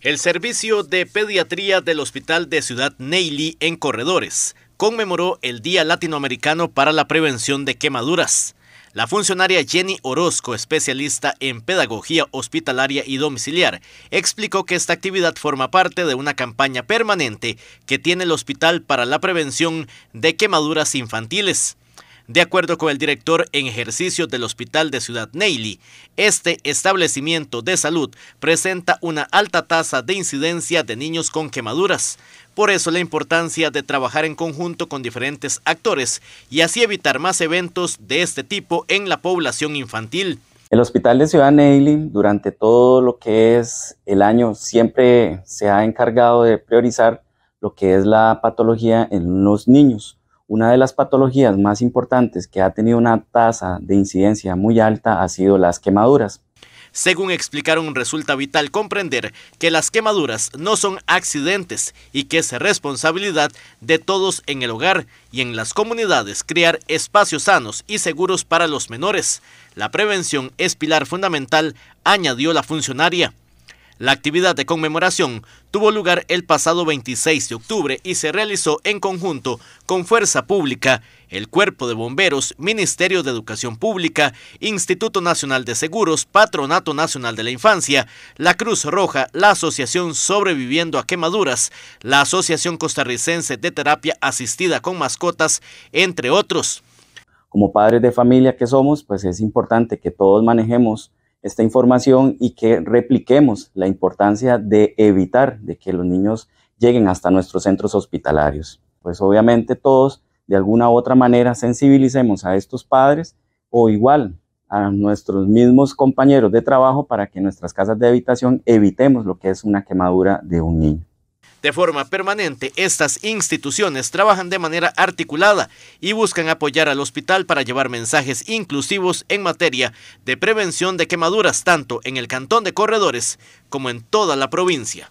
El servicio de pediatría del Hospital de Ciudad Neily en Corredores conmemoró el Día Latinoamericano para la Prevención de Quemaduras. La funcionaria Jenny Orozco, especialista en pedagogía hospitalaria y domiciliar, explicó que esta actividad forma parte de una campaña permanente que tiene el hospital para la prevención de quemaduras infantiles. De acuerdo con el director en ejercicio del Hospital de Ciudad Neily, este establecimiento de salud presenta una alta tasa de incidencia de niños con quemaduras. Por eso la importancia de trabajar en conjunto con diferentes actores y así evitar más eventos de este tipo en la población infantil. El Hospital de Ciudad Neily durante todo lo que es el año siempre se ha encargado de priorizar lo que es la patología en los niños. Una de las patologías más importantes que ha tenido una tasa de incidencia muy alta ha sido las quemaduras. Según explicaron, resulta vital comprender que las quemaduras no son accidentes y que es responsabilidad de todos en el hogar y en las comunidades crear espacios sanos y seguros para los menores. La prevención es pilar fundamental, añadió la funcionaria. La actividad de conmemoración tuvo lugar el pasado 26 de octubre y se realizó en conjunto con Fuerza Pública, el Cuerpo de Bomberos, Ministerio de Educación Pública, Instituto Nacional de Seguros, Patronato Nacional de la Infancia, la Cruz Roja, la Asociación Sobreviviendo a Quemaduras, la Asociación Costarricense de Terapia Asistida con Mascotas, entre otros. Como padres de familia que somos, pues es importante que todos manejemos esta información y que repliquemos la importancia de evitar de que los niños lleguen hasta nuestros centros hospitalarios. Pues obviamente todos de alguna u otra manera sensibilicemos a estos padres o igual a nuestros mismos compañeros de trabajo para que en nuestras casas de habitación evitemos lo que es una quemadura de un niño. De forma permanente, estas instituciones trabajan de manera articulada y buscan apoyar al hospital para llevar mensajes inclusivos en materia de prevención de quemaduras tanto en el cantón de Corredores como en toda la provincia.